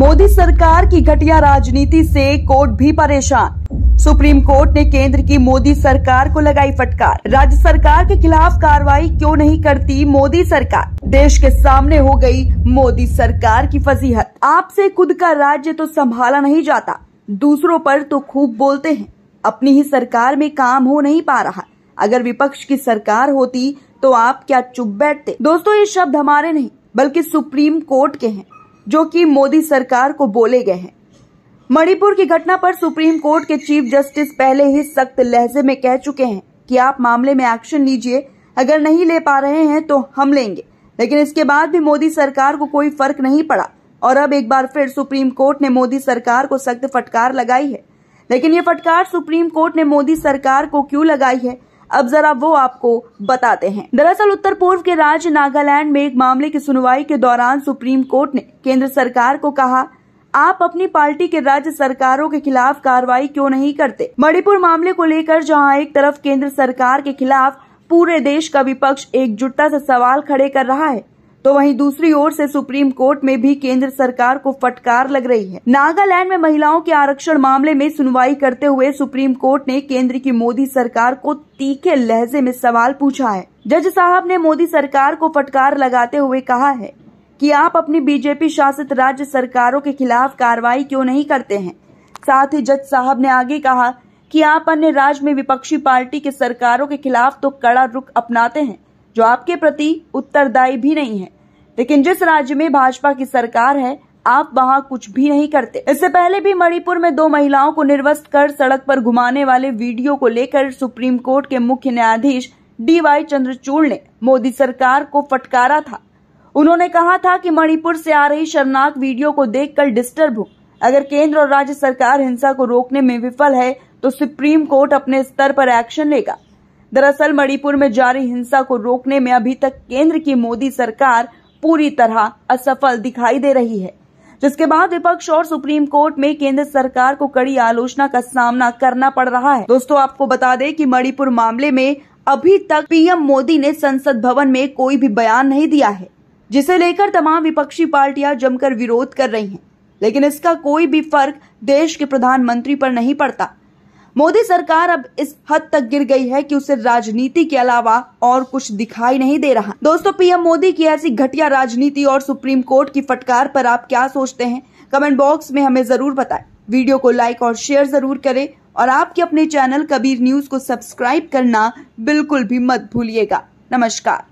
मोदी सरकार की घटिया राजनीति से कोर्ट भी परेशान सुप्रीम कोर्ट ने केंद्र की मोदी सरकार को लगाई फटकार राज्य सरकार के खिलाफ कार्रवाई क्यों नहीं करती मोदी सरकार देश के सामने हो गई मोदी सरकार की फजीहत आपसे खुद का राज्य तो संभाला नहीं जाता दूसरों पर तो खूब बोलते हैं अपनी ही सरकार में काम हो नहीं पा रहा अगर विपक्ष की सरकार होती तो आप क्या चुप बैठते दोस्तों ये शब्द हमारे नहीं बल्कि सुप्रीम कोर्ट के हैं जो कि मोदी सरकार को बोले गए हैं मणिपुर की घटना पर सुप्रीम कोर्ट के चीफ जस्टिस पहले ही सख्त लहजे में कह चुके हैं कि आप मामले में एक्शन लीजिए अगर नहीं ले पा रहे हैं तो हम लेंगे लेकिन इसके बाद भी मोदी सरकार को कोई फर्क नहीं पड़ा और अब एक बार फिर सुप्रीम कोर्ट ने मोदी सरकार को सख्त फटकार लगाई है लेकिन ये फटकार सुप्रीम कोर्ट ने मोदी सरकार को क्यों लगाई है अब जरा वो आपको बताते हैं दरअसल उत्तर पूर्व के राज्य नागालैंड में एक मामले की सुनवाई के दौरान सुप्रीम कोर्ट ने केंद्र सरकार को कहा आप अपनी पार्टी के राज्य सरकारों के खिलाफ कार्रवाई क्यों नहीं करते मणिपुर मामले को लेकर जहां एक तरफ केंद्र सरकार के खिलाफ पूरे देश का विपक्ष एकजुटता से सवाल खड़े कर रहा है तो वहीं दूसरी ओर से सुप्रीम कोर्ट में भी केंद्र सरकार को फटकार लग रही है नागालैंड में महिलाओं के आरक्षण मामले में सुनवाई करते हुए सुप्रीम कोर्ट ने केंद्र की मोदी सरकार को तीखे लहजे में सवाल पूछा है जज साहब ने मोदी सरकार को फटकार लगाते हुए कहा है कि आप अपनी बीजेपी शासित राज्य सरकारों के खिलाफ कार्रवाई क्यों नहीं करते हैं साथ ही जज साहब ने आगे कहा कि आप अन्य राज्य में विपक्षी पार्टी के सरकारों के खिलाफ तो कड़ा रुख अपनाते हैं जो आपके प्रति उत्तरदायी भी नहीं है लेकिन जिस राज्य में भाजपा की सरकार है आप वहाँ कुछ भी नहीं करते इससे पहले भी मणिपुर में दो महिलाओं को निर्वस्त कर सड़क पर घुमाने वाले वीडियो को लेकर सुप्रीम कोर्ट के मुख्य न्यायाधीश डी वाई चंद्रचूड़ ने मोदी सरकार को फटकारा था उन्होंने कहा था कि मणिपुर से आ रही शर्मनाक वीडियो को देखकर डिस्टर्ब हो अगर केंद्र और राज्य सरकार हिंसा को रोकने में विफल है तो सुप्रीम कोर्ट अपने स्तर पर एक्शन लेगा दरअसल मणिपुर में जारी हिंसा को रोकने में अभी तक केंद्र की मोदी सरकार पूरी तरह असफल दिखाई दे रही है जिसके बाद विपक्ष और सुप्रीम कोर्ट में केंद्र सरकार को कड़ी आलोचना का सामना करना पड़ रहा है दोस्तों आपको बता दें कि मणिपुर मामले में अभी तक पीएम मोदी ने संसद भवन में कोई भी बयान नहीं दिया है जिसे लेकर तमाम विपक्षी पार्टियां जमकर विरोध कर रही हैं लेकिन इसका कोई भी फर्क देश के प्रधानमंत्री पर नहीं पड़ता मोदी सरकार अब इस हद तक गिर गई है कि उसे राजनीति के अलावा और कुछ दिखाई नहीं दे रहा दोस्तों पीएम मोदी की ऐसी घटिया राजनीति और सुप्रीम कोर्ट की फटकार पर आप क्या सोचते हैं कमेंट बॉक्स में हमें जरूर बताएं वीडियो को लाइक और शेयर जरूर करें और आपके अपने चैनल कबीर न्यूज को सब्सक्राइब करना बिल्कुल भी मत भूलिएगा नमस्कार